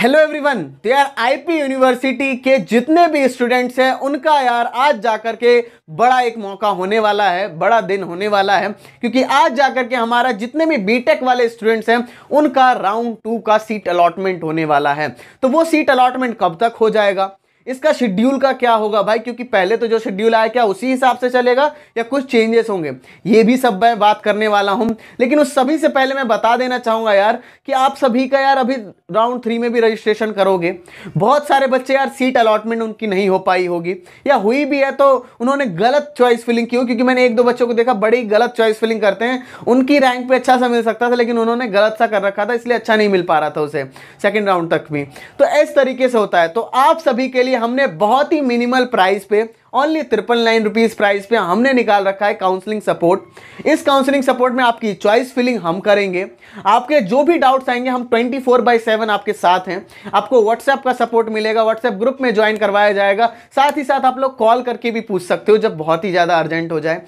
hello everyone तो यार IP university के जितने भी स्टूडेंट्स हैं उनका यार आज जाकर के बड़ा एक मौका होने वाला है बड़ा दिन होने वाला है क्योंकि आज जाकर के हमारा जितने भी बीटेक वाले स्टूडेंट्स हैं उनका राउंड टू का सीट अलॉटमेंट होने वाला है तो वो सीट अलॉटमेंट कब तक हो जाएगा इसका शेड्यूल का क्या होगा भाई क्योंकि पहले तो जो शेड्यूल आया क्या उसी हिसाब से चलेगा या कुछ चेंजेस होंगे ये भी सब मैं बात करने वाला हूँ लेकिन उस सभी से पहले मैं बता देना चाहूँगा यार कि आप सभी का यार अभी राउंड थ्री में भी रजिस्ट्रेशन करोगे बहुत सारे बच्चे यार सीट अलॉटमेंट उनकी नहीं हो पाई होगी या हुई भी है तो उन्होंने गलत चॉइस फिलिंग की हो क्योंकि मैंने एक दो बच्चों को देखा बड़ी गलत चॉइस फिलिंग करते हैं उनकी रैंक पर अच्छा सा मिल सकता था लेकिन उन्होंने गलत सा कर रखा था इसलिए अच्छा नहीं मिल पा रहा था उसे सेकेंड राउंड तक भी तो इस तरीके से होता है तो आप सभी के लिए हमने बहुत ही मिनिमल प्राइस पे only triple nine rupees price पे हमने निकाल रखा है काउंसलिंग सपोर्ट इस काउंसलिंग सपोर्ट में आपकी चॉइस फिलिंग हम करेंगे आपके जो भी डाउट्स आएंगे हम 24 फोर बाई सेवन आपके साथ हैं आपको व्हाट्सएप का सपोर्ट मिलेगा व्हाट्सएप ग्रुप में ज्वाइन करवाया जाएगा साथ ही साथ आप लोग कॉल करके भी पूछ सकते हो जब बहुत ही ज़्यादा अर्जेंट हो जाए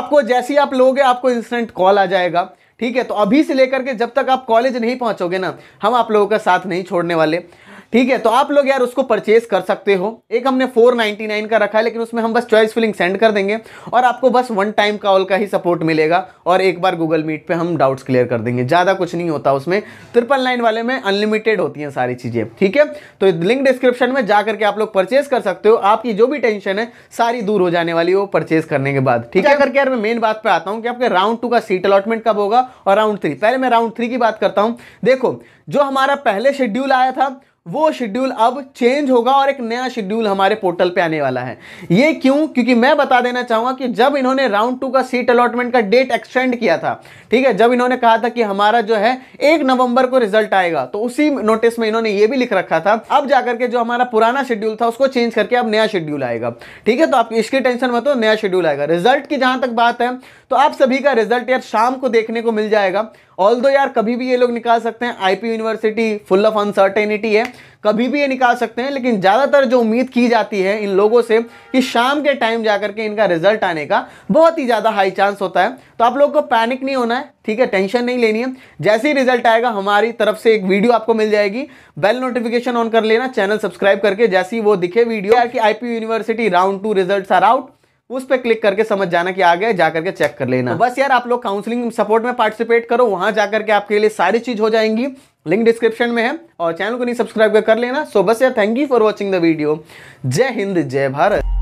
आपको जैसे ही आप लोगे आपको इंस्टेंट कॉल आ जाएगा ठीक है तो अभी से लेकर के जब तक आप कॉलेज नहीं पहुंचोगे ना हम आप लोगों का साथ नहीं छोड़ने वाले ठीक है तो आप लोग यार उसको परचेज कर सकते हो एक हमने 499 का रखा है लेकिन उसमें हम बस चॉइस फिलिंग सेंड कर देंगे और आपको बस वन टाइम कॉल का ही सपोर्ट मिलेगा और एक बार गूगल मीट पे हम डाउट्स क्लियर कर देंगे ज़्यादा कुछ नहीं होता उसमें ट्रिपल नाइन वाले में अनलिमिटेड होती हैं सारी चीज़ें ठीक है तो लिंक डिस्क्रिप्शन में जा करके आप लोग परचेज कर सकते हो आपकी जो भी टेंशन है सारी दूर हो जाने वाली हो परचेज करने के बाद ठीक है करके यार मैं मेन बात पर आता हूँ कि आपके राउंड टू का सीट अलॉटमेंट कब होगा और राउंड थ्री पहले मैं राउंड थ्री की बात करता हूँ देखो जो हमारा पहले शेड्यूल आया था वो शेड्यूल अब चेंज होगा और एक नया शेड्यूल हमारे पोर्टल पे आने वाला है ये क्यों क्योंकि मैं बता देना चाहूंगा कि जब इन्होंने राउंड टू का सीट अलॉटमेंट का डेट एक्सटेंड किया था ठीक है जब इन्होंने कहा था कि हमारा जो है एक नवंबर को रिजल्ट आएगा तो उसी नोटिस में इन्होंने ये भी लिख रखा था अब जाकर के जो हमारा पुराना शेड्यूल था उसको चेंज करके अब नया शेड्यूल आएगा ठीक है तो आप इसकी टेंशन मत हो नया शेड्यूल आएगा रिजल्ट की जहां तक बात है तो आप सभी का रिजल्ट यार शाम को देखने को मिल जाएगा ऑल दो यार कभी भी ये लोग निकाल सकते हैं IP university full of uncertainty है कभी भी ये निकाल सकते हैं लेकिन ज़्यादातर जो उम्मीद की जाती है इन लोगों से कि शाम के टाइम जाकर के इनका रिजल्ट आने का बहुत ही ज़्यादा हाई चांस होता है तो आप लोग को पैनिक नहीं होना है ठीक है टेंशन नहीं लेनी है जैसे ही रिजल्ट आएगा हमारी तरफ से एक वीडियो आपको मिल जाएगी बेल नोटिफिकेशन ऑन कर लेना चैनल सब्सक्राइब करके जैसी वो दिखे वीडियो कि P university round two result are out उस पर क्लिक करके समझ जाना कि आगे जाकर के चेक कर लेना तो बस यार आप लोग काउंसलिंग सपोर्ट में पार्टिसिपेट करो वहाँ जाकर के आपके लिए सारी चीज़ हो जाएंगी लिंक डिस्क्रिप्शन में है और चैनल को नहीं सब्सक्राइब कर लेना सो बस यार thank you for watching the video जय हिंद जय भारत